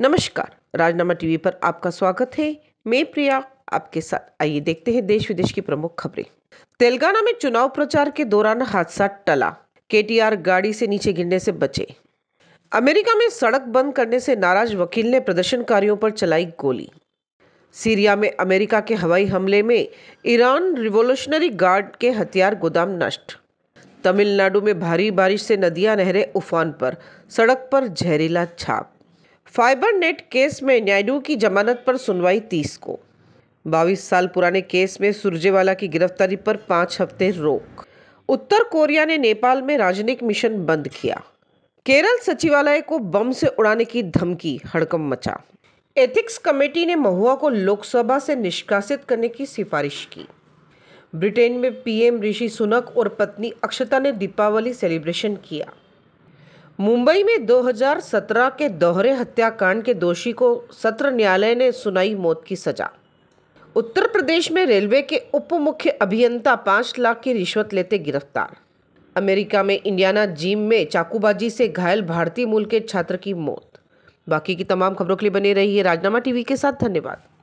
नमस्कार राजनामा टीवी पर आपका स्वागत है मैं प्रिया आपके साथ आइए देखते हैं देश विदेश की प्रमुख खबरें तेलंगाना में चुनाव प्रचार के दौरान हादसा टला केटीआर गाड़ी से नीचे गिरने से बचे अमेरिका में सड़क बंद करने से नाराज वकील ने प्रदर्शनकारियों पर चलाई गोली सीरिया में अमेरिका के हवाई हमले में ईरान रिवोल्यूशनरी गार्ड के हथियार गोदाम नष्ट तमिलनाडु में भारी बारिश से नदियां नहरें उफान पर सड़क पर जहरीला छाप फाइबर नेट केस में नायडू की जमानत पर सुनवाई तीस को बाईस साल पुराने केस में सुरजेवाला की गिरफ्तारी पर पांच हफ्ते रोक उत्तर कोरिया ने नेपाल में राजनयिक मिशन बंद किया केरल सचिवालय को बम से उड़ाने की धमकी हड़कम मचा एथिक्स कमेटी ने महुआ को लोकसभा से निष्कासित करने की सिफारिश की ब्रिटेन में पीएम ऋषि सुनक और पत्नी अक्षता ने दीपावली सेलिब्रेशन किया मुंबई में 2017 के दोहरे हत्याकांड के दोषी को सत्र न्यायालय ने सुनाई मौत की सजा उत्तर प्रदेश में रेलवे के उप मुख्य अभियंता पांच लाख की रिश्वत लेते गिरफ्तार अमेरिका में इंडियाना जिम में चाकूबाजी से घायल भारतीय मूल के छात्र की मौत बाकी की तमाम खबरों के लिए बने रहिए राजनामा टीवी के साथ धन्यवाद